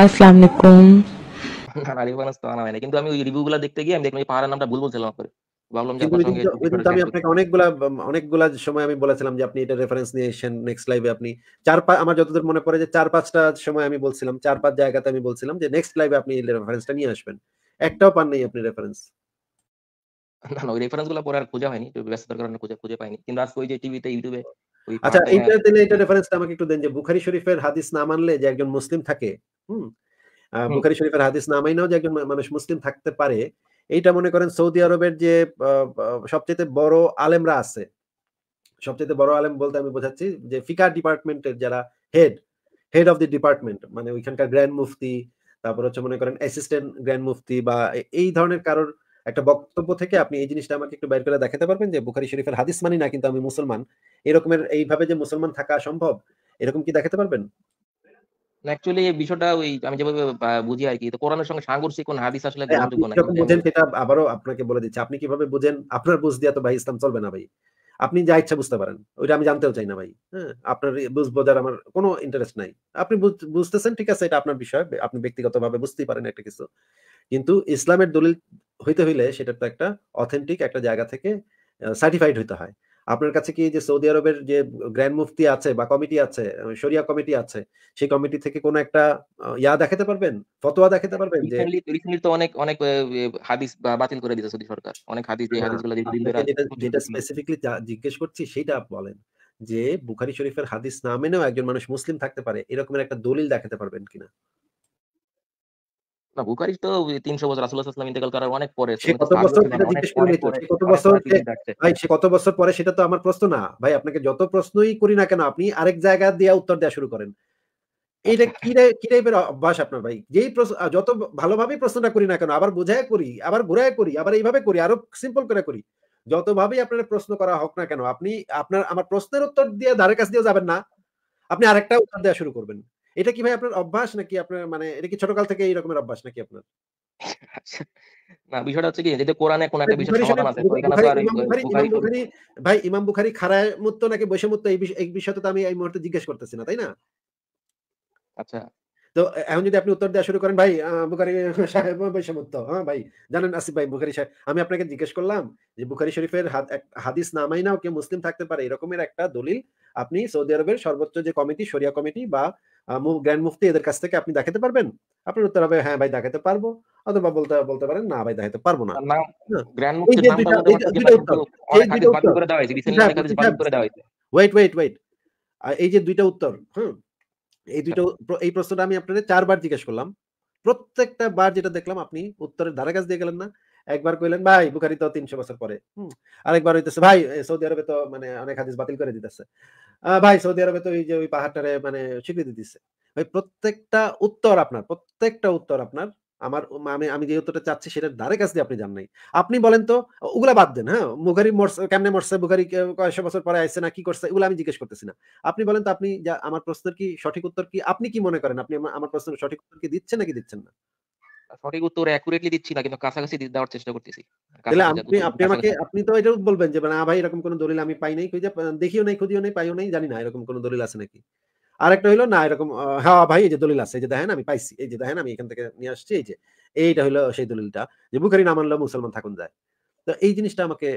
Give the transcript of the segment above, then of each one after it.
না কিন্তু আমি ওই রিভিউগুলো দেখতে গিয়ে আমি দেখলাম পাহাড়ের নামটা ভুল বলছিলাম আপনাকে নেক্সট লাইভে আপনি আমার যতদূর মনে পড়ে নিয়ে আসবেন একটাও নাই আপনি রেফারেন্স পরে আর হয়নি পাইনি কিন্তু আচ্ছা এটা দিলে এটা রেফারেন্সটা আমাকে একটু দেন যে বুখারি শরীফের হাদিস না মানলে যে একজন মুসলিম থাকে হুম বুখারি শরীফের হাদিস না মাইনাও যে একজন মানুষ মুসলিম থাকতে পারে এইটা মনে করেন সৌদি আরবের যে সবচেয়ে বড় আলেমরা আছে সবচেয়ে বড় আলেম বলতে আমি বোঝাচ্ছি যে ফিকা ডিপার্টমেন্টের যারা head head of the department মানে ওইখানকার গ্র্যান্ড মুফতি তারপর হচ্ছে মনে করেন অ্যাসিস্ট্যান্ট গ্র্যান্ড মুফতি বা এই ধরনের কারোর একটা বক্তব্য থেকে আপনি এই জিনিসটা আমাকে একটু বের করে দেখাতে পারবেন যে বুখারি শরীফের হাদিস মানি না কিন্তু আমি মুসলমান এরকমের এইভাবে যে মুসলমান থাকা সম্ভব এরকম কি দেখাতে পারবেন অ্যাকচুয়ালি বিষয়টা ওই আমি যেভাবে বুঝি আর কি তো কোরআনের সঙ্গে সাংঘর্ষিক কোন হাদিস আসলে গ্রহণযোগ্য না বুঝেন সেটা আবারও আপনাকে বলে দিচ্ছি আপনি কিভাবে বুঝেন আপনার বুঝ দিয়ে তো ভাই ইসলাম চলবে না ভাই আপনি যা ইচ্ছা বুঝতে পারেন ওইটা আমি জানতেও চাই না ভাই হ্যাঁ আপনার বুঝ বোঝার আমার কোনো ইন্টারেস্ট নাই আপনি বুঝতেছেন ঠিক আছে এটা আপনার বিষয় আপনি ব্যক্তিগতভাবে বুঝতেই পারেন একটা কিছু কিন্তু ইসলামের দলিল হইতে হইলে সেটা তো একটা অথেন্টিক একটা জায়গা থেকে সার্টিফাইড হইতে হয় আপনার কাছে কি যে সৌদি আরবের যে গ্র্যান্ড মুফতি আছে বা কমিটি আছে শরিয়া কমিটি আছে সেই কমিটি থেকে কোন একটা ইয়া দেখাতে পারবেন ফতোয়া দেখাতে হ্যাঁ, পারবেন যে তো অনেক অনেক হাদিস বাতিল করে দিয়েছে সৌদি সরকার অনেক হাদিস যে আচ্ছা, হাদিসগুলো যেটা স্পেসিফিকলি জিজ্ঞেস করছি সেটা বলেন যে বুখারী শরীফের হাদিস না মেনেও একজন মানুষ মুসলিম থাকতে পারে এরকমের একটা দলিল দেখাতে পারবেন কিনা না তো তিনশো বছর ইন্তেকাল করার অনেক পরে কত বছর পরে সেটা তো আমার প্রশ্ন না ভাই আপনাকে যত প্রশ্নই করি না কেন আপনি আরেক জায়গা দিয়ে উত্তর দেওয়া শুরু করেন এইটা আচ্ছা। কি টাইপের অভ্যাস আপনার ভাই যেই যত ভালোভাবে প্রশ্নটা করি না কেন আবার বোঝায় করি আবার ঘুরায় করি আবার এইভাবে করি আরো সিম্পল করে করি যতভাবেই আপনার প্রশ্ন করা হোক না কেন আপনি আপনার আমার প্রশ্নের উত্তর দিয়ে ধারে কাছ দিয়ে যাবেন না আপনি আরেকটা উত্তর দেওয়া শুরু করবেন এটা কি ভাই আপনার অভ্যাস নাকি আপনার মানে এটা কি ছোটকাল থেকে এই রকমের অভ্যাস নাকি আপনার না বিষয়টা হচ্ছে কি কোরআনে কোন একটা বিষয় সমাধান আছে ভাই ইমাম বুখারী খারায় মুত্ত নাকি এই বিষয় এই বিষয়টা তো আমি এই মুহূর্তে জিজ্ঞেস করতেছি না তাই না আচ্ছা তো এখন যদি আপনি উত্তর দেওয়া শুরু করেন ভাই বুখারি সাহেব বৈষমত্ব হ্যাঁ ভাই জানেন আসিফ ভাই বুখারি সাহেব আমি আপনাকে জিজ্ঞেস করলাম যে বুখারি শরীফের হাদিস নামাই নাও কেউ মুসলিম থাকতে পারে এরকমের একটা দলিল আপনি সৌদি আরবের সর্বোচ্চ যে কমিটি সরিয়া কমিটি বা জ্ঞান মুফতি এদের কাছ থেকে আপনি দেখাতে পারবেন আপনার উত্তর হবে হ্যাঁ ভাই দেখাতে পারবো অথবা বলতে বলতে পারেন না ভাই দেখাতে পারবো না ওয়েট ওয়েট ওয়েট এই যে দুইটা উত্তর হ্যাঁ এই দুইটা আচ্ছা। এই প্রশ্নটা আমি আপনাদের চারবার জিজ্ঞেস করলাম প্রত্যেকটা বার যেটা দেখলাম আপনি উত্তরের ধারা কাছ দিয়ে গেলেন না একবার কইলেন ভাই বুখারি তো তিনশো বছর পরে আরেকবার হইতেছে ভাই সৌদি আরবে তো মানে অনেক হাদিস বাতিল করে দিতেছে ভাই সৌদি আরবে তো ওই যে ওই পাহাড়টারে মানে স্বীকৃতি দিচ্ছে ভাই প্রত্যেকটা উত্তর আপনার প্রত্যেকটা উত্তর আপনার আমার আমি আমি যে উত্তরটা চাচ্ছি সেটা সেটার কাছ দিয়ে আপনি জান নাই আপনি বলেন তো ওগুলা বাদ দেন হ্যাঁ মুখারি মরছে কেমনে মরছে বুখারি কয়েকশো বছর পরে আসছে না কি করছে এগুলো আমি জিজ্ঞেস করতেছি না আপনি বলেন তো আপনি আমার প্রশ্নের কি সঠিক উত্তর কি আপনি কি মনে করেন আপনি আমার প্রশ্নের সঠিক উত্তর কি দিচ্ছেন নাকি দিচ্ছেন না সঠিক উত্তর অ্যাকুরেটলি দিচ্ছি না কিন্তু কাছাকাছি দেওয়ার চেষ্টা করতেছি তাহলে আপনি আপনি আমাকে আপনি তো এটাও বলবেন যে না মানে, ভাই এরকম কোনো দলিল আমি পাই নাই কই যে দেখিও নাই খুঁজিও নাই পাইও নাই জানি না এরকম কোনো দলিল আছে নাকি আর একটা হলো না এরকম হ্যাঁ ভাই এই যে দলিল আছে এই যে দেখেন আমি পাইছি এই যে দেখেন আমি এখান থেকে নিয়ে আসছি এই যে এইটা হলো সেই দলিলটা যে বুখারি না মানলেও মুসলমান থাকুন যায় তো এই জিনিসটা আমাকে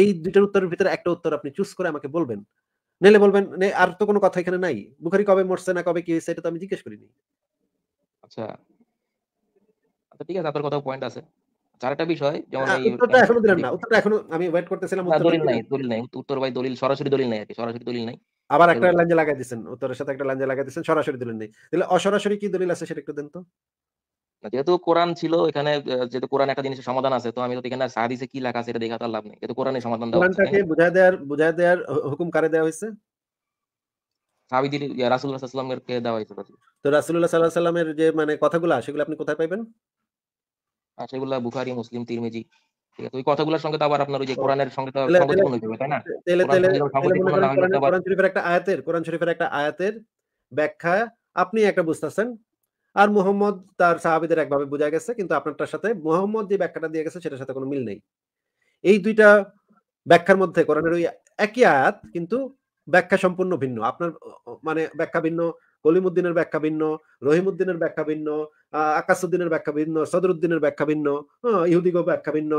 এই দুইটার উত্তরের ভিতরে একটা উত্তর আপনি চুজ করে আমাকে বলবেন নেলে বলবেন নে আর তো কোনো কথা এখানে নাই বুখারি কবে মরছে না কবে কি হয়েছে এটা তো আমি জিজ্ঞেস করিনি আচ্ছা আচ্ছা ঠিক আছে কথা পয়েন্ট আছে বিষয় যেমন উত্তরটা এখনো দিলাম না উত্তরটা এখনো আমি ওয়েট করতেছিলাম দলিল নাই দলিল নাই উত্তর ভাই দলিল সরাসরি দলিল নাই আর কি সরাসরি দলিল নাই আবার একটা লাঞ্জে লাগাই উত্তরের সাথে একটা লাঞ্জে লাগাই সরাসরি দলিল তাহলে অসরাসরি কি দলিল আছে সেটা একটু দেন তো যেহেতু কোরআন ছিল এখানে যেহেতু কোরআন একটা জিনিসের সমাধান আছে তো আমি তো এখানে হাদিসে কি লেখা আছে এটা দেখা তার লাভ নেই যেহেতু কোরআনের সমাধান দেওয়া কোরআনটাকে বুঝায় দেওয়ার বুঝায় দেওয়ার হুকুম কারে দেওয়া হয়েছে সাহাবীদের রাসূলুল্লাহ সাল্লাল্লাহু আলাইহি ওয়াসাল্লামকে দেওয়া হয়েছে তো রাসূলুল্লাহ সাল্লাল্লাহু আলাইহি ওয়াসাল্লামের যে মানে কথাগুলো সেগুলো আপনি কোথায় পাইবেন আছে এগুলা বুখারি মুসলিম তিরমিজি ঠিক আছে ওই কথাগুলোর সঙ্গে তো আবার আপনার ওই যে কোরআনের সঙ্গে তো সংগতিপূর্ণ হয়ে যাবে তাই না কোরআন শরীফের একটা আয়াতের কোরআন শরীফের একটা আয়াতের ব্যাখ্যা আপনি একটা বুঝতাছেন আর মোহাম্মদ তার সাহাবিদের একভাবে বোঝা গেছে কিন্তু আপনারটার সাথে মোহাম্মদ যে ব্যাখ্যাটা দিয়ে গেছে সেটার সাথে কোনো মিল নেই এই দুইটা ব্যাখ্যার মধ্যে কোরআনের ওই একই আয়াত কিন্তু ব্যাখ্যা সম্পূর্ণ ভিন্ন আপনার মানে ব্যাখ্যা ভিন্ন কলিমুদ্দিনের ব্যাখ্যা ভিন্ন রহিমুদ্দিনের ব্যাখ্যা ভিন্ন আকাশুদ্দিনের ব্যাখ্যা ভিন্ন সদরুদ্দিনের ব্যাখ্যা ভিন্ন ইহুদিগ ব্যাখ্যা ভিন্ন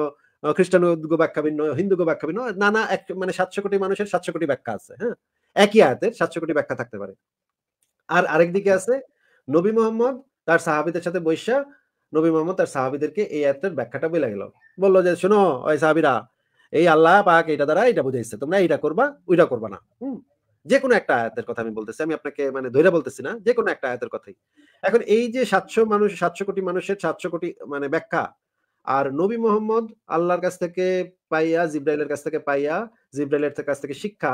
খ্রিস্টান ব্যাখ্যা ভিন্ন হিন্দুগ ব্যাখ্যা ভিন্ন নানা এক মানে সাতশো কোটি মানুষের সাতশো কোটি ব্যাখ্যা আছে হ্যাঁ একই আয়াতের সাতশো কোটি ব্যাখ্যা থাকতে পারে আর আরেক দিকে আছে নবী মোহাম্মদ তার সাহাবিদের সাথে বৈশা নবী মোহাম্মদ তার সাহাবিদেরকে এই আয়াতের ব্যাখ্যাটা বলে গেল বললো যে শোনো ওই সাহাবিরা এই আল্লাহ পাক এটা দ্বারা এটা বুঝাইছে তোমরা এইটা করবা ওইটা করবা না হম যে কোনো একটা আয়াতের কথা আমি বলতেছি আমি আপনাকে মানে ধৈর্য বলতেছি না যে কোনো একটা আয়াতের কথাই এখন এই যে সাতশো মানুষ সাতশো কোটি মানুষের সাতশো কোটি মানে ব্যাখ্যা আর নবী মোহাম্মদ আল্লাহর কাছ থেকে পাইয়া জিব্রাইলের কাছ থেকে পাইয়া জিব্রাইলের কাছ থেকে শিক্ষা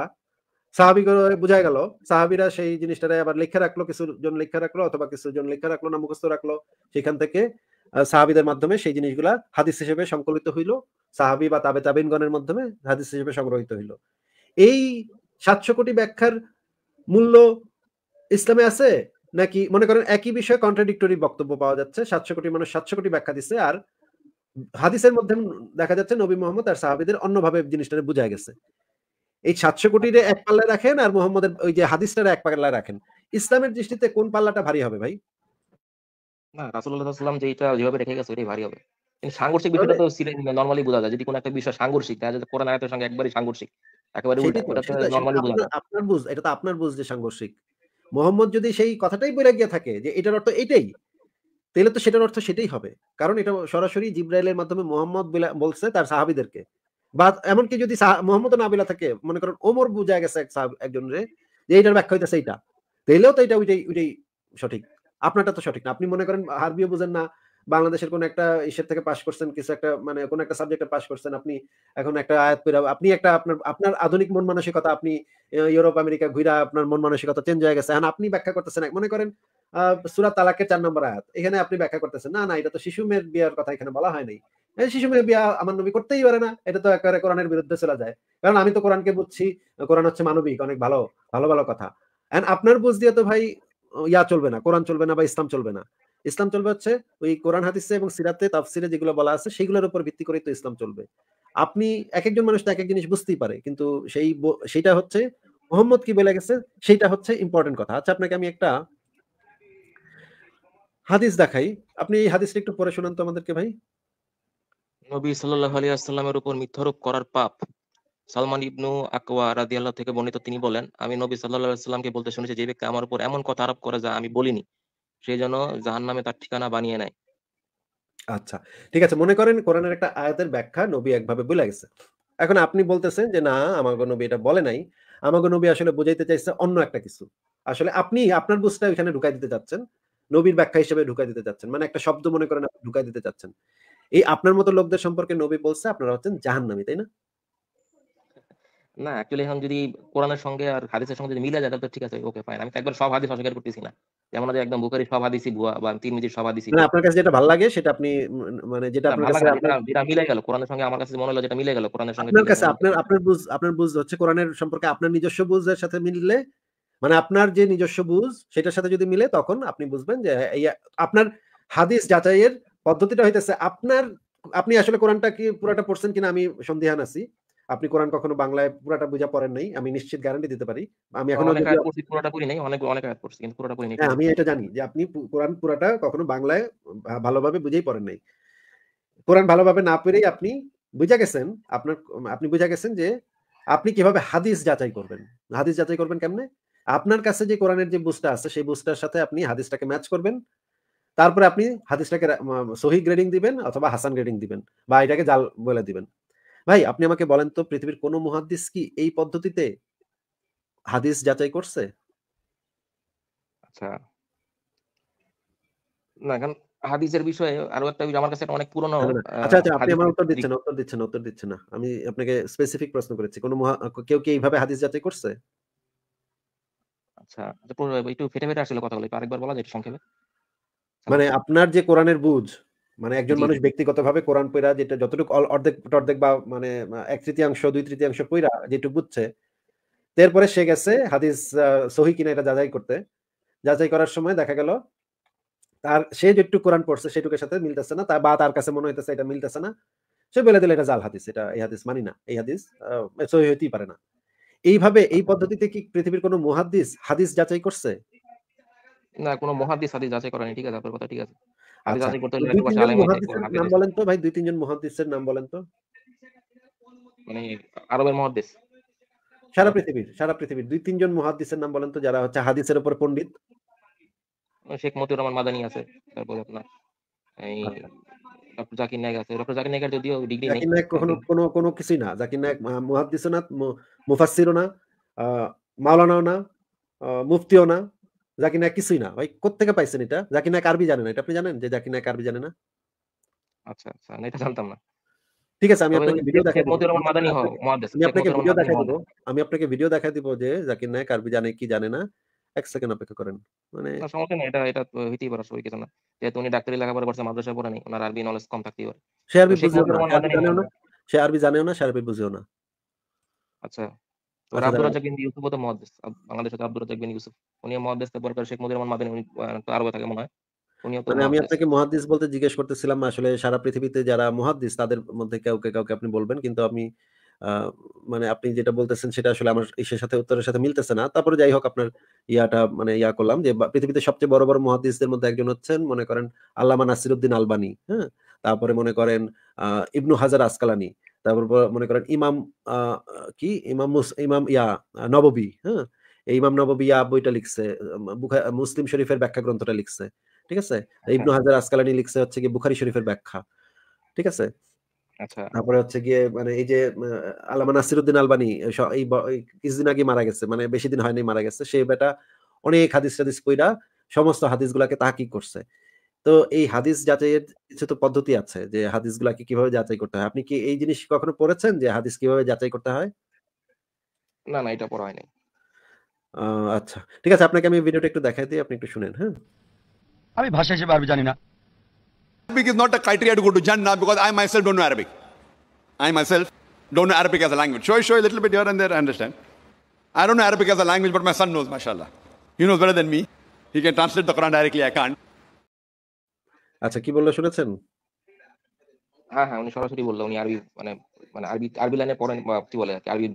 সাহাবি বোঝা গেল সাহাবিরা সেই জিনিসটা আবার লিখে রাখলো কিছু জন লিখে রাখলো অথবা কিছু জন লিখে রাখলো না মুখস্থ রাখলো সেখান থেকে সাহাবিদের মাধ্যমে সেই জিনিসগুলা হাদিস হিসেবে সংকলিত হইলো সাহাবি বা তাবে তাবিনগণের মাধ্যমে হাদিস হিসেবে সংগ্রহিত হইলো এই সাতশো কোটি ব্যাখ্যার মূল্য ইসলামে আছে নাকি মনে করেন একই বিষয়ে কন্ট্রাডিক্টরি বক্তব্য পাওয়া যাচ্ছে সাতশো কোটি মানুষ সাতশো কোটি ব্যাখ্যা দিচ্ছে আর হাদিসের মধ্যে দেখা যাচ্ছে নবী মোহাম্মদ আর সাহাবিদের অন্যভাবে জিনিসটা বুঝা গেছে এই সাতশো কোটির এক পাল্লায় রাখেন আর মোহাম্মদের ওই যে হাদিসটার এক পাল্লায় রাখেন ইসলামের দৃষ্টিতে কোন পাল্লাটা ভারী হবে ভাই না রাসুল্লাহ সাল্লাম যেটা যেভাবে রেখে গেছে ওইটাই ভারী হবে সাংঘর্ষিক বিষয়টা তো নর্মালি বোঝা যায় যদি কোনো একটা বিষয় সাংঘর্ষিক তাহলে যায় কোরআন আয়াতের সঙ্গে একবারই সাংঘর্ষিক একেবারে ওটা তো নর্মালি বোঝা যায় আপনার বুঝ এটা তো আপনার বুঝ যে সাংঘর্ষিক মোহাম্মদ যদি সেই কথাটাই বলে গিয়ে থাকে যে এটার অর্থ এটাই তাহলে তো সেটার অর্থ সেটাই হবে কারণ এটা সরাসরি জিব্রাইলের মাধ্যমে মোহাম্মদ বলছে তার সাহাবিদেরকে বা এমনকি যদি মোহাম্মদ না বিলা থাকে মনে করেন ওমর বুঝা গেছে এক একজন রে যে এটার ব্যাখ্যা হইতেছে এইটা তাহলেও তো এটা ওইটাই ওইটাই সঠিক আপনারটা তো সঠিক না আপনি মনে করেন আরবিও বুঝেন না বাংলাদেশের কোন একটা ইসের থেকে পাশ করছেন কিছু একটা মানে কোন একটা সাবজেক্টে পাশ করছেন আপনি এখন একটা আয়াত পেরা আপনি একটা আপনার আপনার আধুনিক মন মানসিকতা আপনি ইউরোপ আমেরিকা ঘুরা আপনার মন মানসিকতা চেঞ্জ হয়ে গেছে এখন আপনি ব্যাখ্যা করতেছেন মনে করেন সুরাত তালাকের চার নম্বর আয়াত এখানে আপনি ব্যাখ্যা করতেছেন না না এটা তো শিশু মেয়ের বিয়ার কথা এখানে বলা হয় নাই শিশু মেয়ের বিয়া আমার নবী করতেই পারে না এটা তো একেবারে কোরআনের বিরুদ্ধে চলে যায় কারণ আমি তো কোরআনকে বুঝছি কোরআন হচ্ছে মানবিক অনেক ভালো ভালো ভালো কথা এন্ড আপনার বুঝ দিয়ে তো ভাই ইয়া চলবে না কোরআন চলবে না বা ইসলাম চলবে না ইসলাম চলবে হচ্ছে ওই কোরআন হাদিসে এবং সিরাতে তাফসিরে যেগুলো বলা আছে সেগুলোর উপর ভিত্তি করে তো ইসলাম চলবে আপনি এক একজন মানুষ তো এক এক জিনিস বুঝতেই পারে কিন্তু সেই সেটা হচ্ছে মোহাম্মদ কি বলে গেছে সেটা হচ্ছে ইম্পর্টেন্ট কথা আচ্ছা আপনাকে আমি একটা হাদিস দেখাই আপনি এই হাদিসটা একটু পড়ে শোনান তো আমাদেরকে ভাই নবী সাল্লাল্লাহু আলাইহি ওয়াসাল্লামের উপর মিথ্যারোপ করার পাপ সালমান ইবনু আকওয়া রাদিয়াল্লাহু থেকে বর্ণিত তিনি বলেন আমি নবী সাল্লাল্লাহু আলাইহি ওয়াসাল্লামকে বলতে শুনেছি যে ব্যক্তি আমার উপর এমন কথা আরোপ করে যা আমি বলিনি সে যেন জাহান নামে তার ঠিকানা বানিয়ে নেয় আচ্ছা ঠিক আছে মনে করেন কোরআনের একটা আয়াতের ব্যাখ্যা নবী একভাবে বলে গেছে এখন আপনি বলতেছেন যে না আমাগো নবী এটা বলে নাই আমাগো নবী আসলে বোঝাইতে চাইছে অন্য একটা কিছু আসলে আপনি আপনার বুঝটা এখানে ঢুকাই দিতে চাচ্ছেন নবীর ব্যাখ্যা হিসেবে ঢুকাই দিতে চাচ্ছেন মানে একটা শব্দ মনে করেন আপনি ঢুকাই দিতে চাচ্ছেন এই আপনার মতো লোকদের সম্পর্কে নবী বলছে আপনারা হচ্ছেন জাহান নামী তাই না না অ্যাকচুয়ালি এখন যদি কোরআনের সঙ্গে আর হাদিসের সঙ্গে যদি মিলে যায় তাহলে ঠিক আছে ওকে ফাইন আমি তো একবার সব হাদিস অস্বীকার করতেছি না যেমন যে একদম বুখারি সব হাদিসই ভুয়া বা তিরমিজির সব হাদিসই না আপনার কাছে যেটা ভালো লাগে সেটা আপনি মানে যেটা আপনার কাছে যেটা মিলে গেল কোরআনের সঙ্গে আমার কাছে মনে হলো যেটা মিলে গেল কোরআনের সঙ্গে আপনার কাছে আপনার আপনার বুঝ আপনার বুঝ হচ্ছে কোরআনের সম্পর্কে আপনার নিজস্ব বুঝের সাথে মিললে মানে আপনার যে নিজস্ব বুঝ সেটার সাথে যদি মিলে তখন আপনি বুঝবেন যে হ্যাঁ, এই আপনার হাদিস যাচাইয়ের পদ্ধতিটা হইতাছে আপনার আপনি আসলে কোরআনটা কি পুরাটা পড়ছেন কিনা আমি সন্দেহান আছি আপনি কোরআন কখনো বাংলায় পুরাটা বুঝা পড়েন নাই আমি নিশ্চিত গ্যারান্টি দিতে পারি আমি এখনো পুরাটা পড়ি নাই অনেক অনেক আয়াত পড়ছি কিন্তু পুরাটা পড়ি নাই হ্যাঁ, আমি এটা জানি যে আপনি কোরআন পুরাটা কখনো বাংলায় ভালোভাবে বুঝেই পড়েন নাই কোরআন ভালোভাবে না পেরেই আপনি বুঝা গেছেন আপনার আপনি বুঝা গেছেন যে আপনি কিভাবে হাদিস যাচাই করবেন হাদিস যাচাই করবেন কেমনে আপনার কাছে যে কোরআনের যে বুঝটা আছে সেই বুঝটার সাথে আপনি হাদিসটাকে ম্যাচ করবেন তারপরে আপনি হাদিসটাকে সহি গ্রেডিং দিবেন অথবা হাসান গ্রেডিং দিবেন বা এটাকে জাল বলে দিবেন ভাই আপনি আমাকে বলেন তো পৃথিবীর কোনো মহাদিস কি এই পদ্ধতিতে হাদিস যাচাই করছে আচ্ছা না কারণ হাদিসের বিষয়ে আরো একটা আমার কাছে অনেক পুরনো হ্যাঁ, হ্যাঁ। আচ্ছা আচ্ছা আপনি আমার উত্তর দিচ্ছেন উত্তর দিচ্ছেন উত্তর দিচ্ছেন না আমি আপনাকে স্পেসিফিক প্রশ্ন করেছি কোনো কেউ কি এইভাবে হাদিস যাচাই করছে আচ্ছা, আচ্ছা একটু ফেটে ফেটে আসলে কথাগুলো আরেকবার বলা যায় সংক্ষেপে মানে আপনার যে কোরআনের বুঝ মানে একজন মানুষ ব্যক্তিগতভাবে কোরআন পইরা যেটা যতটুকু অর্ধেক অর্ধেক বা মানে এক তৃতীয়াংশ দুই তৃতীয়াংশ পইরা যেটুকু বুঝছে তারপরে সে গেছে হাদিস সহি কিনা এটা যাচাই করতে যাচাই করার সময় দেখা গেল তার সে যেটুকু কোরআন পড়ছে সেটুকের সাথে মিলতেছে না বা তার কাছে মনে হইতেছে এটা মিলতেছে না সে বলে দিল এটা জাল হাদিস এটা এই হাদিস মানি না এই হাদিস সহি হইতেই পারে না এইভাবে এই পদ্ধতিতে কি পৃথিবীর কোনো মহাদিস হাদিস যাচাই করছে না কোনো মহাদিস হাদিস যাচাই করেনি ঠিক আছে আপনার কথা ঠিক আছে আচ্ছা, মানে যারা হচ্ছে হাদিসের উপর শেখ মতিউর রহমান আছে তারপর আপনার এই আচ্ছা। ডক্টর জাকির নায়ক আছে ডক্টর জাকির যদিও ডিগ্রি নেই নায়ক কোনো কোনো কোনো কিছুই না জাকির নায়ক মুহাদ্দিসও মুফাসসিরও না মাওলানাও না মুফতিও না যা কিনা কিছুই না ভাই কোথেকে পাইছেন এটা যা কিনা কারবি জানেন এটা আপনি জানেন যে যা কিনা কারবি জানে না আচ্ছা আচ্ছা এটা জানতাম না ঠিক আছে আমি আপনাকে ভিডিও দেখাই মাদানি আমি আপনাকে ভিডিও দেখাই দেব আমি আপনাকে ভিডিও দেখাই দিব যে জাকির নায়ক আরবি জানে কি জানে না এক সেকেন্ড অপেক্ষা করেন মানে সমস্যা নেই এটা এটা হইতেই পারে সবাই কিছু না যেহেতু উনি ডাক্তারি লেখাপড়া করছে মাদ্রাসায় পড়া নেই ওনার আরবি নলেজ কম থাকতেই পারে সে আরবি বুঝেও না সে আরবি জানেও না সে আরবি বুঝেও না আচ্ছা আচ্ছা, মানে সারা পৃথিবীতে যারা তাদের মধ্যে কাউকে কাউকে আপনি বলবেন কিন্তু আমি মানে আপনি যেটা বলতেছেন সেটা আসলে আমার ইসের সাথে উত্তরের সাথে মিলতেছে না তারপরে যাই হোক আপনার ইয়াটা মানে ইয়া করলাম যে পৃথিবীতে সবচেয়ে বড় বড় মহাদিসদের মধ্যে একজন হচ্ছেন মনে করেন আল্লামা উদ্দিন আলবানি হ্যাঁ তারপরে মনে করেন আহ ইবনু হাজার আসকালানি তারপর মনে করেন ইমাম কি ইমাম ইমাম ইয়া নববী হ্যাঁ এই ইমাম নববী ইয়া বইটা লিখছে মুসলিম শরীফের ব্যাখ্যা গ্রন্থটা লিখছে ঠিক আছে আচ্ছা। ইবনু হাজার আসকালানি লিখছে হচ্ছে কি বুখারি শরীফের ব্যাখ্যা ঠিক আছে আচ্ছা। তারপরে হচ্ছে গিয়ে মানে এই যে আলামা নাসিরুদ্দিন আলবানি এই কিছুদিন আগে মারা গেছে মানে বেশি দিন হয়নি মারা গেছে সে বেটা অনেক হাদিস টাদিস কইরা সমস্ত হাদিসগুলাকে তাহাকি করছে তো এই হাদিস যাচাইয়ের কিছু তো পদ্ধতি আছে যে হাদিসগুলাকে কিভাবে যাচাই করতে হয় আপনি কি এই জিনিস কখনো পড়েছেন যে হাদিস কিভাবে যাচাই করতে হয় না না এটা পড়া হয়নি আচ্ছা ঠিক আছে আপনাকে আমি ভিডিওটা একটু দেখাই দিই আপনি একটু শুনেন হ্যাঁ আমি ভাষা হিসেবে আরবি জানি না Arabic is not a criteria to go to Jannah because I myself don't know Arabic. I myself don't know Arabic as a language. Show, show a little bit here and there, I understand. I don't know Arabic as a language, but my son knows, mashallah. He knows better than me. He can translate the Quran directly, I can't. আচ্ছা কি বললো শুনেছেন হ্যাঁ হ্যাঁ উনি সরাসরি বললো উনি আরবি মানে মানে আরবি আরবি লাইনে পড়েন কি বলে আরবি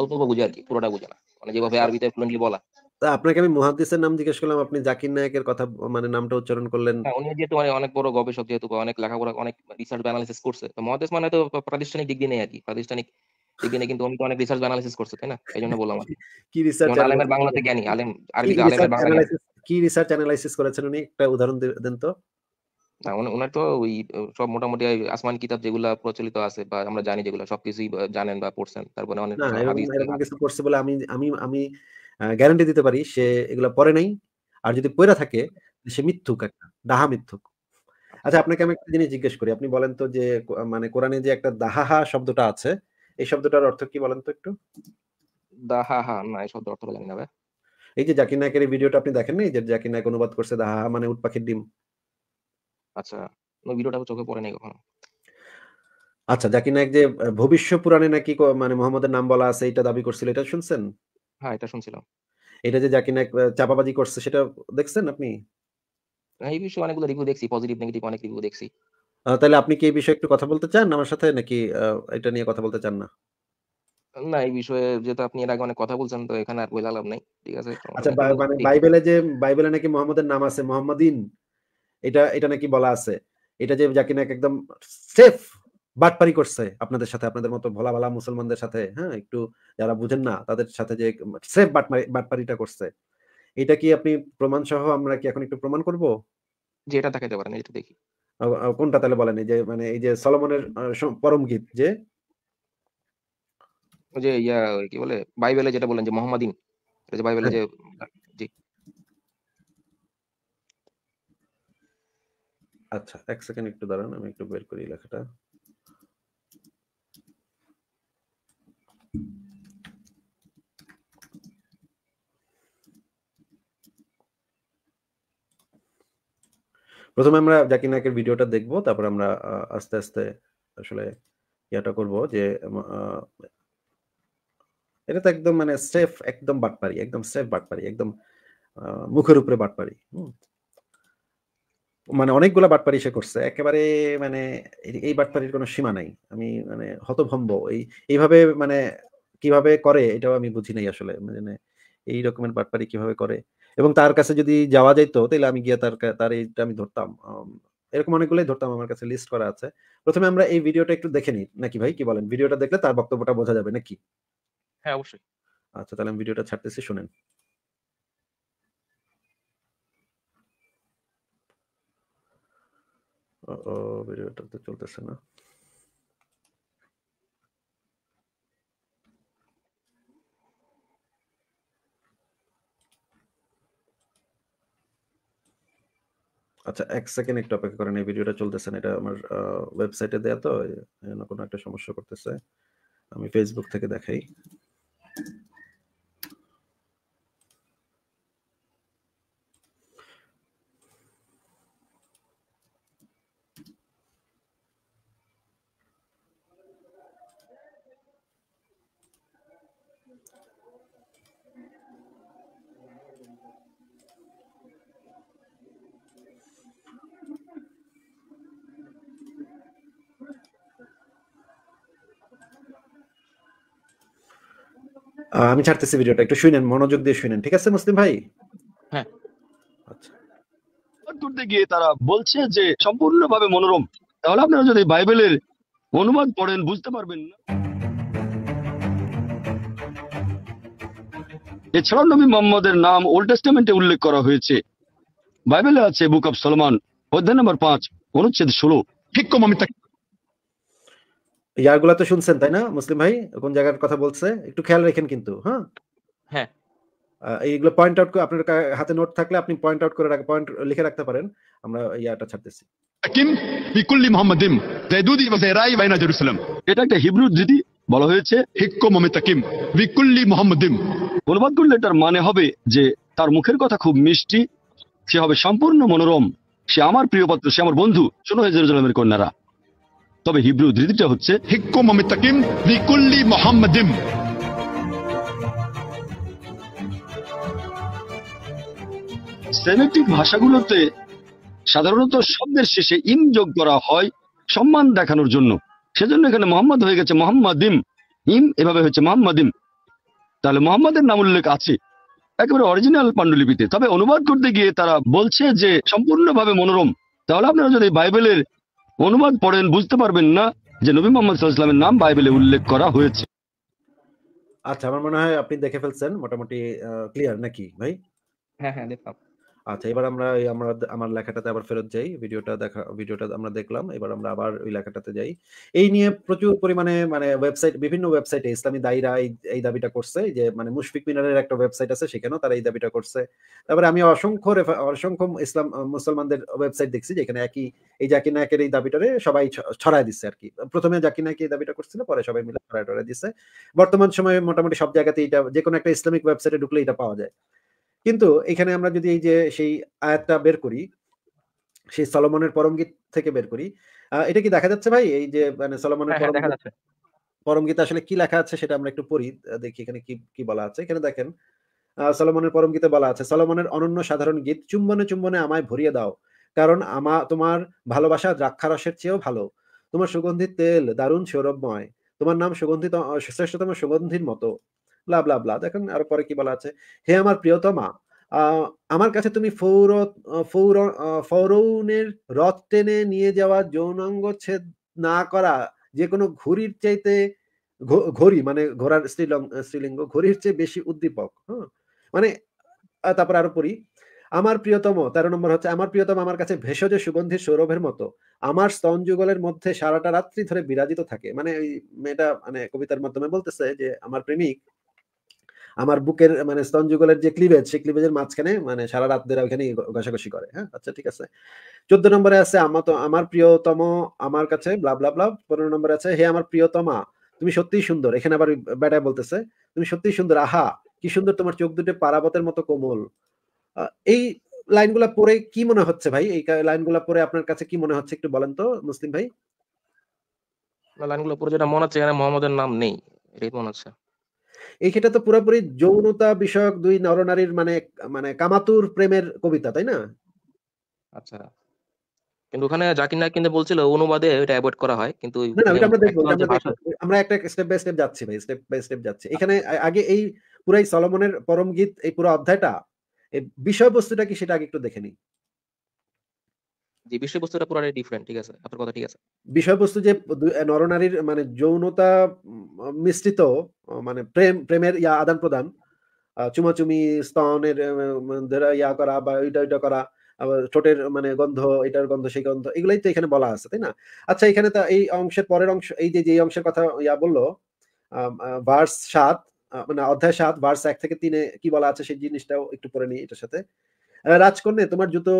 অল্প অল্প বুঝে আর কি পুরোটা বুঝে না মানে যেভাবে আরবিতে ফ্লুয়েন্টলি বলা তা আপনাকে আমি মুহাদ্দিসের নাম জিজ্ঞেস করলাম আপনি জাকির নায়কের কথা মানে নামটা উচ্চারণ করলেন হ্যাঁ, উনি যেহেতু মানে অনেক বড় গবেষক যেহেতু অনেক লেখাপড়া অনেক রিসার্চ অ্যানালিসিস করছে তো মানে তো প্রাতিষ্ঠানিক ডিগ্রি নেই আর কি প্রাতিষ্ঠানিক ডিগ্রি নেই কিন্তু উনি তো অনেক রিসার্চ অ্যানালিসিস করছে তাই না এই জন্য বললাম কি রিসার্চ আলেমের বাংলাতে জ্ঞানী আলেম আরবি আলেমের কি রিসার্চ অ্যানালাইসিস করেছেন উনি একটা উদাহরণ দেন তো না ওনার তো ওই সব মোটামুটি আসমান কিতাব যেগুলা প্রচলিত আছে বা আমরা জানি যেগুলা সবকিছুই জানেন বা পড়ছেন তারপরে অনেক কিছু পড়ছে বলে আমি আমি আমি গ্যারান্টি দিতে পারি সে এগুলা পড়ে নাই আর যদি পড়ে থাকে সে মিথ্যুক একটা দাহা মিথ্যুক আচ্ছা আপনাকে আমি একটা জিনিস জিজ্ঞেস করি আপনি বলেন তো যে মানে কোরআনে যে একটা দাহাহা শব্দটা আছে এই শব্দটার অর্থ কি বলেন তো একটু দাহাহা না এই শব্দ অর্থটা জানি না এই যে জাকির নায়কের ভিডিওটা আপনি দেখেন না যে জাকির নায়ক অনুবাদ করছে দাহাহা মানে উটপাখির ডিম আচ্ছা মানে ভিডিওটা চোখে পড়ে নাই কখনো আচ্ছা জাকির নায়ক যে ভবিষ্য পুরাণে নাকি মানে মোহাম্মদের নাম বলা আছে এটা দাবি করছিল এটা শুনছেন হ্যাঁ এটা শুনছিলাম এটা যে জাকির নায়ক চাপাবাজি করছে সেটা দেখছেন আপনি হ্যাঁ, এই বিষয়ে অনেকগুলো রিভিউ দেখছি পজিটিভ নেগেটিভ অনেক রিভিউ দেখছি তাহলে আপনি কি এই বিষয়ে একটু কথা বলতে চান আমার সাথে নাকি এটা নিয়ে কথা বলতে চান না না এই বিষয়ে যেহেতু আপনি এর আগে অনেক কথা বলছেন তো এখানে আর বলে লাভ নাই ঠিক আছে আচ্ছা মানে বাইবেলে যে বাইবেলে নাকি মোহাম্মদের নাম আছে মোহাম্মদিন এটা এটা নাকি বলা আছে এটা যে যাকে নাকি একদম সেফ বাটপারি করছে আপনাদের সাথে আপনাদের মতো ভোলা ভালা মুসলমানদের সাথে হ্যাঁ একটু যারা বুঝেন না তাদের সাথে যে সেফ বাটমারি বাটপারিটা করছে এটা কি আপনি প্রমাণ সহ আমরা কি এখন একটু প্রমাণ করব যে এটা দেখাতে পারেন এটা দেখি কোনটা তাহলে বলেন এই যে মানে এই যে সলমনের পরম গীত যে যে ইয়া কি বলে বাইবেলে যেটা বলেন যে মোহাম্মদিন যে বাইবেলে হ্যাঁ। যে আচ্ছা এক সেকেন্ড একটু দাঁড়ান আমি একটু বের করি লেখাটা প্রথমে আমরা জাকির নায়কের ভিডিওটা দেখব তারপর আমরা আস্তে আস্তে আসলে ইয়াটা করব যে এটা তো একদম মানে সেফ একদম বাটপারি একদম সেফ বাটপারি একদম মুখের উপরে বাটপারি মানে অনেকগুলো বাটপারি সে করছে একেবারে মানে এই বাটপারির কোনো সীমা নাই আমি মানে হতভম্ব এই এইভাবে মানে কিভাবে করে এটাও আমি বুঝি নাই আসলে মানে এই রকমের বাটপারি কিভাবে করে এবং তার কাছে যদি যাওয়া যাইতো তাহলে আমি গিয়ে তার তার এইটা আমি ধরতাম এরকম অনেকগুলোই ধরতাম আমার কাছে লিস্ট করা আছে প্রথমে আমরা এই ভিডিওটা একটু দেখে নিই নাকি ভাই কি বলেন ভিডিওটা দেখলে তার বক্তব্যটা বোঝা যাবে নাকি হ্যাঁ অবশ্যই আচ্ছা তাহলে আমি ভিডিওটা ছাড়তেছি শুনেন ও ভিডিওটা তো চলতেছে না আচ্ছা এক সেকেন্ড একটু অপেক্ষা করেন এই ভিডিওটা চলতেছে না এটা আমার ওয়েবসাইটে দেয়া তো কোনো একটা সমস্যা করতেছে আমি ফেসবুক থেকে দেখাই আমি ছাড়তেছি ভিডিওটা একটু শুনেন মনোযোগ দিয়ে শুনেন ঠিক আছে মুসলিম ভাই হ্যাঁ আচ্ছা করতে গিয়ে তারা বলছে যে সম্পূর্ণভাবে মনোরম তাহলে আপনারা যদি বাইবেলের অনুবাদ পড়েন বুঝতে পারবেন না এছাড়াও নবী মোহাম্মদের নাম ওল্ড টেস্টামেন্টে উল্লেখ করা হয়েছে বাইবেলে আছে বুক অফ সলমান অধ্যায় নম্বর পাঁচ অনুচ্ছেদ ষোলো ঠিক কম আমি তাকে ইয়াগুলা তো শুনছেন তাই না মুসলিম ভাই কোন জায়গার কথা বলছে একটু খেয়াল রাখেন কিন্তু হ্যাঁ হ্যাঁ এইগুলো পয়েন্ট আউট আপনার হাতে নোট থাকলে আপনি পয়েন্ট আউট করে পয়েন্ট লিখে রাখতে পারেন আমরা ইয়াটা ছাড়তেছি হাকিম বিকুল্লি মুহাম্মাদিম জাইদুদি ওয়া জাইরাই বাইনা জেরুসালেম এটা একটা হিব্রু যেটি বলা হয়েছে হিক্কম মিতাকিম বিকুল্লি মুহাম্মাদিম অনুবাদ করলে এটার মানে হবে যে তার মুখের কথা খুব মিষ্টি সে হবে সম্পূর্ণ মনোরম সে আমার প্রিয় পাত্র সে আমার বন্ধু শুনো হে জেরুজালেমের কন্যারা তবে হিব্রু উদ্ধৃতিটা হচ্ছে হিকুম অমিতাকিম বিকুল্লি মোহাম্মদিম ভাষাগুলোতে সাধারণত শব্দের শেষে ইম যোগ করা হয় সম্মান দেখানোর জন্য সেজন্য এখানে মোহাম্মদ হয়ে গেছে মোহাম্মদিম ইম এভাবে হচ্ছে মোহাম্মদিম তাহলে মোহাম্মদের নাম উল্লেখ আছে একেবারে অরিজিনাল পাণ্ডুলিপিতে তবে অনুবাদ করতে গিয়ে তারা বলছে যে সম্পূর্ণভাবে মনোরম তাহলে আপনারা যদি বাইবেলের অনুবাদ পড়েন বুঝতে পারবেন না যে নবী মোহাম্মদ সাল্লামের নাম বাইবেলে উল্লেখ করা হয়েছে আচ্ছা আমার মনে হয় আপনি দেখে ফেলছেন মোটামুটি ক্লিয়ার নাকি ভাই হ্যাঁ হ্যাঁ দেখলাম আচ্ছা এবার আমরা আমরা আমার লেখাটাতে আবার ফেরত যাই ভিডিওটা দেখা ভিডিওটা আমরা দেখলাম এবার আমরা আবার ওই লেখাটাতে যাই এই নিয়ে প্রচুর পরিমাণে মানে ওয়েবসাইট বিভিন্ন ওয়েবসাইটে ইসলামী দায়ীরা এই দাবিটা করছে যে মানে মুশফিক মিনারের একটা ওয়েবসাইট আছে সেখানেও তারা এই দাবিটা করছে তারপরে আমি অসংখ্য অসংখ্য ইসলাম মুসলমানদের ওয়েবসাইট দেখছি যেখানে একই এই জাকি নায়কের এই দাবিটারে সবাই ছড়ায় দিচ্ছে আর কি প্রথমে জাকি নায়ক এই দাবিটা করছিল পরে সবাই মিলে ছড়ায় টড়ায় দিচ্ছে বর্তমান সময়ে মোটামুটি সব জায়গাতে এটা যে কোনো একটা ইসলামিক ওয়েবসাইটে ঢুকলে এটা পাওয়া যায় কিন্তু এখানে আমরা যদি এই যে সেই আয়াতটা বের করি সেই সলমনের পরমগীত থেকে বের করি এটা কি দেখা যাচ্ছে ভাই এই যে মানে সলমনের হ্যাঁ, হ্যাঁ, পরমগীতা আসলে কি লেখা আছে সেটা আমরা একটু পড়ি দেখি এখানে কি কি বলা আছে এখানে দেখেন সলমনের পরমগীতে বলা আছে সলমনের অনন্য সাধারণ গীত চুম্বনে চুম্বনে আমায় ভরিয়ে দাও কারণ আমা তোমার ভালোবাসা দ্রাক্ষারসের চেয়েও ভালো তোমার সুগন্ধি তেল দারুণ সৌরভময় তোমার নাম সুগন্ধিত শ্রেষ্ঠতম সুগন্ধির মতো ব্লা ব্লা ব্লা দেখেন আর পরে কি বলা আছে হে আমার প্রিয়তমা আমার কাছে তুমি ফৌর ফৌর ফৌরৌনের রথ টেনে নিয়ে যাওয়া যৌনাঙ্গ ছেদ না করা যে কোনো ঘুড়ির চাইতে ঘড়ি মানে ঘোড়ার স্ত্রীলিঙ্গ ঘড়ির চেয়ে বেশি উদ্দীপক হ্যাঁ মানে তারপর আরো পড়ি আমার প্রিয়তম তেরো নম্বর হচ্ছে আমার প্রিয়তম আমার কাছে ভেষজ সুগন্ধি সৌরভের মতো আমার স্তন যুগলের মধ্যে সারাটা রাত্রি ধরে বিরাজিত থাকে মানে ওই মেয়েটা মানে কবিতার মাধ্যমে বলতেছে যে আমার প্রেমিক আমার বুকের মানে স্তন যুগলের যে ক্লিভেজ সেই ক্লিভেজের মাঝখানে মানে সারা রাত ধরে ওইখানে ঘষাঘষি করে হ্যাঁ আচ্ছা ঠিক আছে চোদ্দ নম্বরে আছে আমার তো আমার প্রিয়তম আমার কাছে ব্লাব ব্লাব ব্লাব পনেরো নম্বরে আছে হে আমার প্রিয়তমা তুমি সত্যিই সুন্দর এখানে আবার বেটা বলতেছে তুমি সত্যিই সুন্দর আহা কি সুন্দর তোমার চোখ দুটো পারাবতের মতো কোমল এই লাইনগুলা পরে কি মনে হচ্ছে ভাই এই লাইনগুলা পরে আপনার কাছে কি মনে হচ্ছে একটু বলেন তো মুসলিম ভাই লাইনগুলো পরে যেটা মনে হচ্ছে এখানে মোহাম্মদের নাম নেই এটাই মনে হচ্ছে এই ক্ষেত্রে তো পুরোপুরি যৌনতা বিষয়ক দুই নরনারীর মানে মানে কামাতুর প্রেমের কবিতা তাই না আচ্ছা কিন্তু ওখানে জাকির নায়ক কিন্তু বলছিল অনুবাদে এটা অ্যাভয়েড করা হয় কিন্তু না আমরা একটা স্টেপ বাই স্টেপ যাচ্ছি ভাই স্টেপ বাই স্টেপ যাচ্ছি এখানে আগে এই পুরাই সলমনের পরম গীত এই পুরো অধ্যায়টা বিষয়বস্তুটা কি সেটা আগে একটু দেখে নিই যে বিষয়বস্তুটা পুরোটাই ডিফারেন্ট ঠিক আছে আপনার কথা ঠিক আছে বিষয়বস্তু যে নরনারীর মানে যৌনতা মিশ্রিত মানে প্রেম প্রেমের ইয়া আদান প্রদান চুমাচুমি স্তনের মানে ইয়া করা বা ওইটা ওইটা করা আবার ঠোঁটের মানে গন্ধ এটার গন্ধ সেই গন্ধ এগুলাই তো এখানে বলা আছে তাই না আচ্ছা এখানে তো এই অংশের পরের অংশ এই যে যে অংশের কথা ইয়া বললো ভার্স সাত মানে অধ্যায় সাত ভার্স এক থেকে তিনে কি বলা আছে সেই জিনিসটাও একটু পরে নিই এটার সাথে রাজকন্যা তোমার জুতো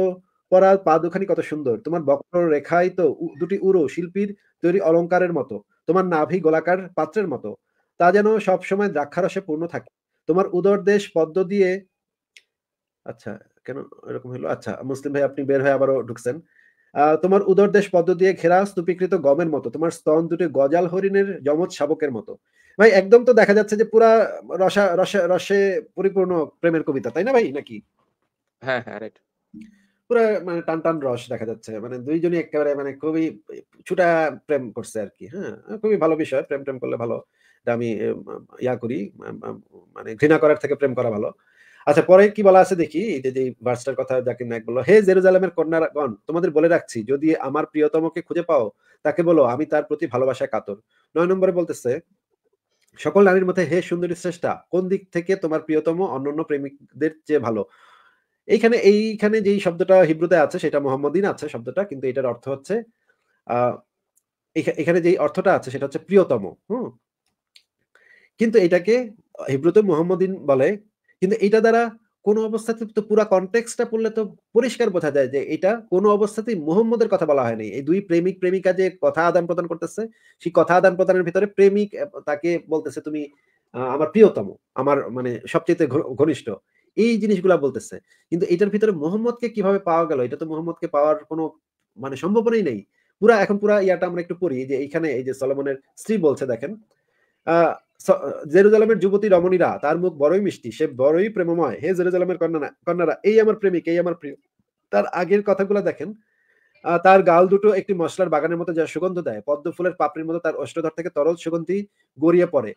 পরা পা দুখানি কত সুন্দর তোমার বক্র রেখায় তো দুটি উড়ো শিল্পীর তৈরি অলঙ্কারের মতো তোমার নাভি গোলাকার পাত্রের মতো তা যেন সবসময় দ্রাক্ষারসে পূর্ণ থাকে তোমার উদর দেশ পদ্ম দিয়ে আচ্ছা কেন এরকম হলো আচ্ছা মুসলিম ভাই আপনি বের হয়ে আবারও ঢুকছেন তোমার উদর দেশ পদ্ম দিয়ে ঘেরা স্তূপীকৃত গমের মতো তোমার স্তন দুটি গজাল হরিণের যমজ শাবকের মতো ভাই একদম তো দেখা যাচ্ছে যে পুরা রসা রসে রসে পরিপূর্ণ প্রেমের কবিতা তাই না ভাই নাকি হ্যাঁ হ্যাঁ রাইট পুরো মানে টান টান রস দেখা যাচ্ছে মানে দুইজনই একেবারে মানে খুবই ছুটা প্রেম করছে আর কি হ্যাঁ খুবই ভালো বিষয় প্রেম প্রেম করলে ভালো আমি ইয়া করি মানে ঘৃণা করার থেকে প্রেম করা ভালো আচ্ছা পরে কি বলা আছে দেখি যে যে ভার্সটার কথা জাকির নায়ক বললো হে জেরুজালেমের কন্যাগণ তোমাদের বলে রাখছি যদি আমার প্রিয়তমকে খুঁজে পাও তাকে বলো আমি তার প্রতি ভালোবাসায় কাতর নয় নম্বরে বলতেছে সকল নারীর মধ্যে হে সুন্দরী শ্রেষ্ঠা কোন দিক থেকে তোমার প্রিয়তম অন্যান্য প্রেমিকদের চেয়ে ভালো এইখানে এইখানে যেই শব্দটা হিব্রুতে আছে সেটা মোহাম্মদিন আছে শব্দটা কিন্তু এটার অর্থ হচ্ছে এখানে যে অর্থটা আছে সেটা হচ্ছে প্রিয়তম হুম কিন্তু এটাকে হিব্রুতে মোহাম্মদিন বলে কিন্তু এটা দ্বারা কোনো অবস্থাতে তো পুরো কনটেক্সটা পড়লে তো পরিষ্কার বোঝা যায় যে এটা কোনো অবস্থাতেই মোহাম্মদের কথা বলা হয়নি এই দুই প্রেমিক প্রেমিকা যে কথা আদান প্রদান করতেছে সেই কথা আদান প্রদানের ভিতরে প্রেমিক তাকে বলতেছে তুমি আমার প্রিয়তম আমার মানে সবচেয়ে ঘনিষ্ঠ এই জিনিসগুলা বলতেছে কিন্তু এটার ভিতরে মোহাম্মদকে কিভাবে পাওয়া গেল এটা তো মোহাম্মদকে পাওয়ার কোনো মানে সম্ভাবনাই নেই পুরা এখন পুরা ইয়াটা আমরা একটু পড়ি যে এইখানে এই যে সলমনের স্ত্রী বলছে দেখেন জেরুজালামের যুবতী রমণীরা তার মুখ বড়ই মিষ্টি সে বড়ই প্রেমময় হে জেরুজালামের কন্যা কন্যারা এই আমার প্রেমিক এই আমার প্রিয় তার আগের কথাগুলো দেখেন তার গাল দুটো একটি মশলার বাগানের মতো যা সুগন্ধ দেয় পদ্ম ফুলের পাপড়ির মতো তার অষ্টধর থেকে তরল সুগন্ধি গড়িয়ে পড়ে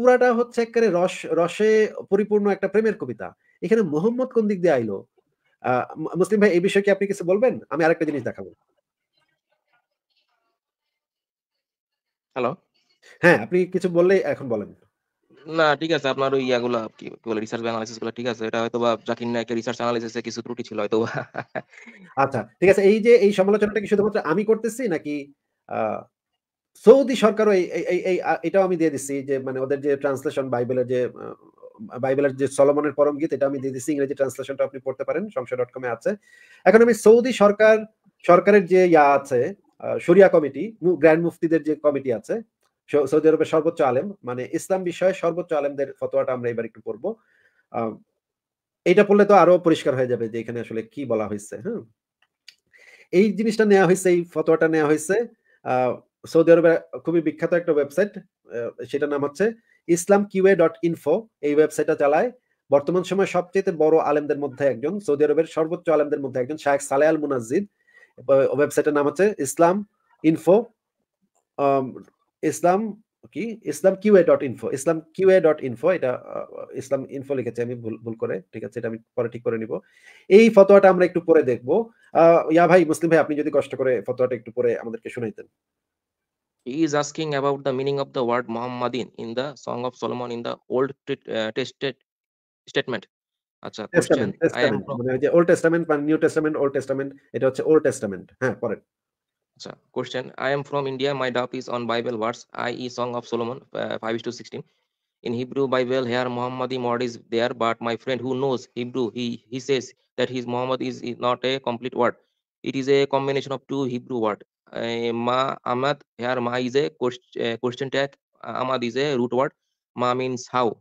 পুরাটা হচ্ছে একেবারে রস রসে পরিপূর্ণ একটা প্রেমের কবিতা এখানে মোহাম্মদ কোন দিক দিয়ে আইলো মুসলিম ভাই এই বিষয়ে কি আপনি কিছু বলবেন আমি আরেকটা জিনিস দেখাবো হ্যালো হ্যাঁ আপনি কিছু বললে এখন বলেন না ঠিক আছে আপনার ওই ইয়াগুলো কি বলে রিসার্চ অ্যানালাইসিস গুলো ঠিক আছে এটা হয়তো বা জাকির নায়কের রিসার্চ অ্যানালিসিসে কিছু ত্রুটি ছিল হয়তো আচ্ছা ঠিক আছে এই যে এই সমালোচনাটা কি শুধুমাত্র আমি করতেছি নাকি সৌদি সরকারও এই এই এটাও আমি দিয়ে দিচ্ছি যে মানে ওদের যে ট্রান্সলেশন বাইবেলের যে বাইবেলের যে সলমনের পরম গীত এটা আমি দিয়ে দিচ্ছি ইংরেজি ট্রান্সলেশনটা আপনি পড়তে পারেন সংসদ ডট কমে আছে এখন আমি সৌদি সরকার সরকারের যে ইয়া আছে শরিয়া কমিটি গ্র্যান্ড মুফতিদের যে কমিটি আছে সৌদি আরবের সর্বোচ্চ আলেম মানে ইসলাম বিষয়ে সর্বোচ্চ আলেমদের ফতোয়াটা আমরা এবার একটু পড়বো এটা পড়লে তো আরো পরিষ্কার হয়ে যাবে যে এখানে আসলে কি বলা হয়েছে হ্যাঁ এই জিনিসটা নেওয়া হয়েছে এই ফতোয়াটা নেওয়া হয়েছে সৌদি আরবের খুবই বিখ্যাত একটা ওয়েবসাইট সেটার নাম হচ্ছে ইসলাম কিউএ ডট ইনফো এই ওয়েবসাইটটা চালায় বর্তমান সময় সবচেয়ে বড় আলেমদের মধ্যে একজন সৌদি আরবের সর্বোচ্চ আলেমদের মধ্যে একজন শাহেখ সালে আল মুনাজিদ ওয়েবসাইটের নাম হচ্ছে ইসলাম ইনফো ইসলাম কি ইসলাম কিউএ ডট ইনফো ইসলাম কিউএ ডট ইনফো এটা ইসলাম ইনফো লিখেছে আমি ভুল ভুল করে ঠিক আছে এটা আমি পরে ঠিক করে নিব এই ফতোয়াটা আমরা একটু পরে দেখবো ইয়া ভাই মুসলিম ভাই আপনি যদি কষ্ট করে ফতোয়াটা একটু পরে আমাদেরকে শুনাইতেন he is asking about the meaning of the word Muhammadin in the Song of Solomon in the Old uh, Tested uh, Statement. Achha, testament, question. Testament. Old Testament, New Testament, Old Testament. It was Old Testament. Achha, question. I am from India. My doubt is on Bible words, i.e., Song of Solomon, uh, 5 to 16. In Hebrew Bible, here Muhammadin word is there, but my friend who knows Hebrew, he, he says that his Muhammad is, is not a complete word. It is a combination of two Hebrew words ma amad here ma is a question, tag amad is a root word ma means how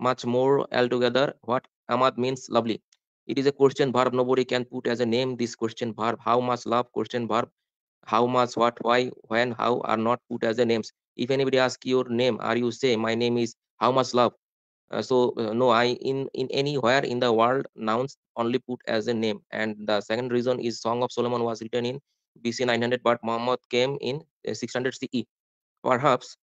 much more altogether what amad means lovely it is a question verb nobody can put as a name this question verb how much love question verb how much what why when how are not put as the names if anybody ask your name are you say my name is how much love uh, so uh, no i in in anywhere in the world nouns only put as a name and the second reason is song of solomon was written in BC 900, but Muhammad came in 600 CE. Perhaps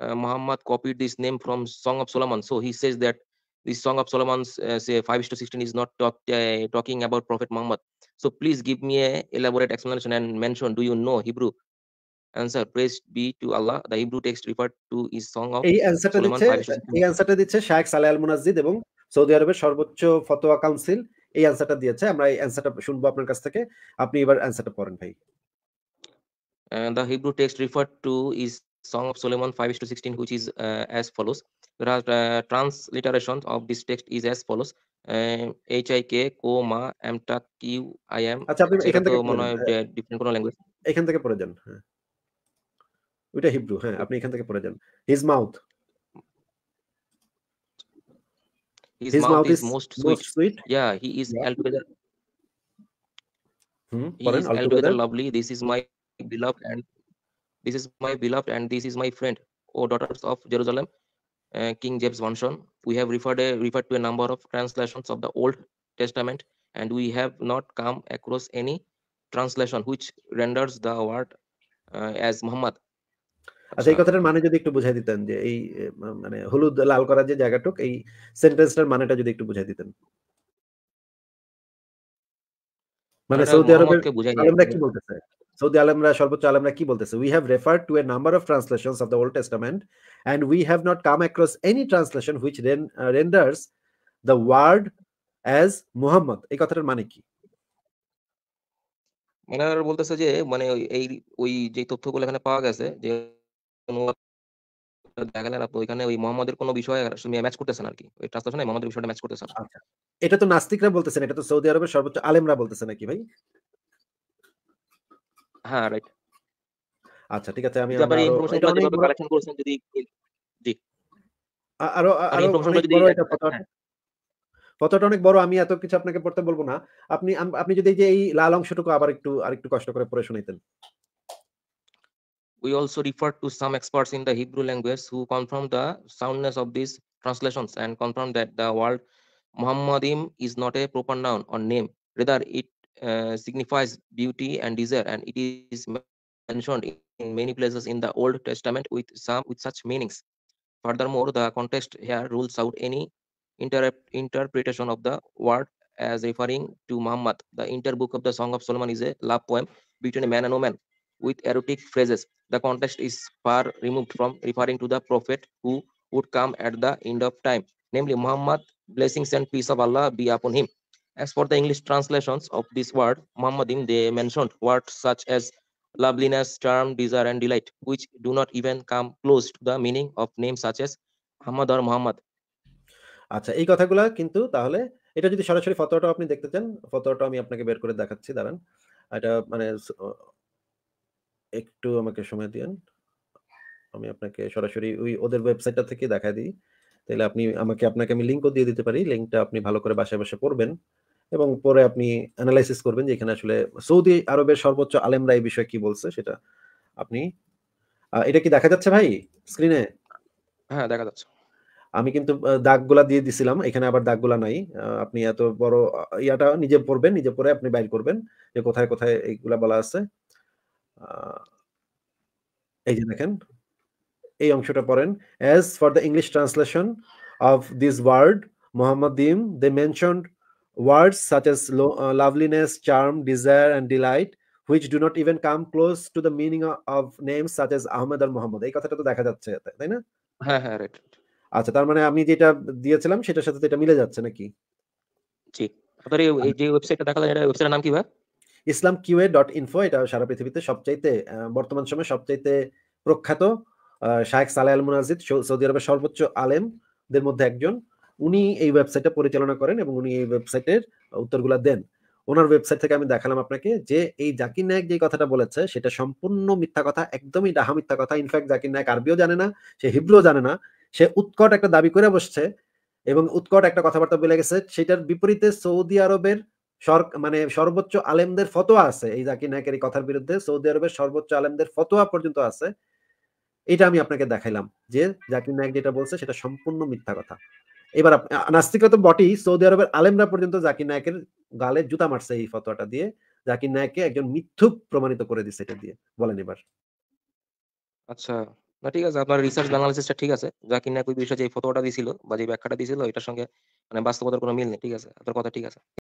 uh, Muhammad copied this name from Song of Solomon. So he says that this Song of Solomon's uh, say 5 to 16 is not talk, uh, talking about Prophet Muhammad. So please give me a elaborate explanation and mention. Do you know Hebrew? Answer. Praise be to Allah. The Hebrew text referred to is Song of Solomon. অ্যান্সারটা দিচ্ছে এই অ্যান্সারটা দিচ্ছে শায়েখ সালে আল মুনাজিদ এবং Saudi আরবের সর্বোচ্চ ফতোয়া কাউন্সিল এই অ্যান্সারটা দিয়েছে আমরা এই অ্যান্সারটা শুনবো আপনার কাছ থেকে আপনি এবার অ্যান্সারটা পড়েন ভাই And uh, the Hebrew text referred to is Song of Solomon 5 to 16, which is uh, as follows. Whereas uh, transliteration of this text is as follows. Uh, H I comma এমটা কিউ আই এম আচ্ছা আপনি এখান থেকে মনে হয় different কোন language এখান থেকে পড়ে যান হ্যাঁ ওইটা হিব্রু হ্যাঁ আপনি এখান থেকে পড়ে যান his mouth his, his mouth, mouth is, is most sweet. most sweet. Yeah, he is yeah. altogether. Hmm, he is altogether, altogether lovely. This is my beloved and this is my beloved and this is my friend, O daughters of Jerusalem, uh, King James Version. We have referred, a, referred to a number of translations of the Old Testament, and we have not come across any translation which renders the word uh, as Muhammad. আচ্ছা এই কথাটার মানে যদি একটু বুঝাই দিতেন যে এই মানে হলুদ লাল করার যে জায়গাটুক এই সেন্টেন্সটার মানেটা যদি একটু বুঝাই দিতেন মানে সৌদি আরবের আলমরা কি বলতেছে সৌদি আলমরা সর্বোচ্চ আলমরা কি বলতেছে we have refer to a number of translations of the Old Testament and we have not come across any translation which renders the word as Muhammad এই কথাটার মানে কি মানে বলতেছে যে মানে এই ওই যে তথ্যগুলো এখানে পাওয়া গেছে যে অনুবাদ দেখা গেলেন আপনি ওইখানে ওই মোহাম্মদের কোনো ম্যাচ করতেছেন আর কি ওই ট্রান্সলেশনে মোহাম্মদের বিষয়টা ম্যাচ করতেছেন আচ্ছা। এটা তো নাস্তিকরা বলতেছেন এটা তো সৌদি আরবের সর্বোচ্চ আলেমরা নাকি ভাই হ্যাঁ রাইট আচ্ছা ঠিক আছে আমি ইনফরমেশনটা কালেকশন যদি জি আরো মানে আরো এটা হ্যাঁ। অনেক বড় আমি এত কিছু আপনাকে পড়তে বলবো না আপনি আপনি যদি এই যে এই লাল অংশটুকু আবার একটু আরেকটু কষ্ট করে পড়ে শুনাইতেন we also referred to some experts in the Hebrew language who confirmed the soundness of these translations and confirmed that the word Muhammadim is not a proper noun or name. Rather, it uh, signifies beauty and desire, and it is mentioned in many places in the Old Testament with some with such meanings. Furthermore, the context here rules out any inter interpretation of the word as referring to Muhammad. The interbook book of the Song of Solomon is a love poem between a man and woman, with erotic phrases. The context is far removed from referring to the prophet who would come at the end of time, namely Muhammad, blessings and peace of Allah be upon him. As for the English translations of this word, Muhammadin, they mentioned words such as loveliness, charm, desire, and delight, which do not even come close to the meaning of names such as Muhammad or Muhammad. আচ্ছা এই কথাগুলো কিন্তু তাহলে এটা যদি সরাসরি ফতোয়াটা আপনি দেখতে চান ফতোয়াটা আমি আপনাকে বের করে দেখাচ্ছি দাঁড়ান এটা মানে একটু আমাকে সময় দিন আমি আপনাকে সরাসরি ওই ওদের ওয়েবসাইটটা থেকে দেখা দিই তাহলে আপনি আমাকে আপনাকে আমি লিঙ্কও দিয়ে দিতে পারি লিঙ্কটা আপনি ভালো করে বাসায় বাসায় পড়বেন এবং পরে আপনি অ্যানালাইসিস করবেন যে এখানে আসলে সৌদি আরবের সর্বোচ্চ আলেমরা এই বিষয়ে কি বলছে সেটা আপনি এটা কি দেখা যাচ্ছে ভাই স্ক্রিনে হ্যাঁ দেখা যাচ্ছে আমি কিন্তু দাগগুলা দিয়ে দিছিলাম এখানে আবার দাগগুলা নাই আপনি এত বড় ইয়াটা নিজে পড়বেন নিজে পড়ে আপনি বাইর করবেন যে কোথায় কোথায় এইগুলা বলা আছে এই যে দেখেন এই অংশটা পড়েন as for the English translation of this word Muhammad them they mention words such as loveliness charm desire and delight which do not even come close to the to the meaning of, as Ahmed such Muhammad এই কথাটা তো দেখা যাচ্ছে তাই না হ্যাঁ হ্যাঁ right আচ্ছা তার মানে আমি যেটা দিয়েছিলাম সেটার সাথে এটা মিলে যাচ্ছে নাকি জি আপনার এই যে ওয়েবসাইটটা দেখালেন এটা ওয়েবসাইটের নাম কি ভাই ইসলাম কিউএ ডট ইনফো এটা সারা পৃথিবীতে সবচাইতে বর্তমান সময়ে সবচাইতে প্রখ্যাত শাহেক সালে আল মুনাজিদ সৌদি আরবের সর্বোচ্চ আলেমদের মধ্যে একজন উনি এই ওয়েবসাইটটা পরিচালনা করেন এবং উনি এই ওয়েবসাইটের উত্তরগুলা দেন ওনার ওয়েবসাইট থেকে আমি দেখালাম আপনাকে যে এই জাকির নায়ক যে কথাটা বলেছে সেটা সম্পূর্ণ মিথ্যা কথা একদমই ডাহা মিথ্যা কথা ইনফ্যাক্ট জাকির নায়ক আরবিও জানে না সে হিব্রুও জানে না সে উৎকট একটা দাবি করে বসছে এবং উৎকট একটা কথাবার্তা বলে গেছে সেটার বিপরীতে সৌদি আরবের মানে সর্বোচ্চ আলেমদের ফতোয়া আছে এই জাকির নায়কের কথার বিরুদ্ধে সৌদি আরবের সর্বোচ্চ আলেমদের ফতোয়া পর্যন্ত আছে এটা আমি আপনাকে দেখাইলাম যে জাকির নায়ক যেটা বলছে সেটা সম্পূর্ণ মিথ্যা কথা এবার নাস্তিকতা বটি সৌদি আরবের আলেমরা পর্যন্ত জাকির নায়কের গালে জুতা মারছে এই ফতোয়াটা দিয়ে জাকির নায়ককে একজন মিথ্যুক প্রমাণিত করে দিছে এটা দিয়ে বলেন এবার আচ্ছা না ঠিক আছে আপনার রিসার্চ অ্যানালিসিসটা ঠিক আছে জাকির নায়ক ওই বিষয়ে যে ফটোটা দিছিল বা যে ব্যাখ্যাটা দিছিল এটার সঙ্গে মানে বাস্তবতার কোনো মিল নেই ঠিক আছে আপনার কথা ঠিক আছে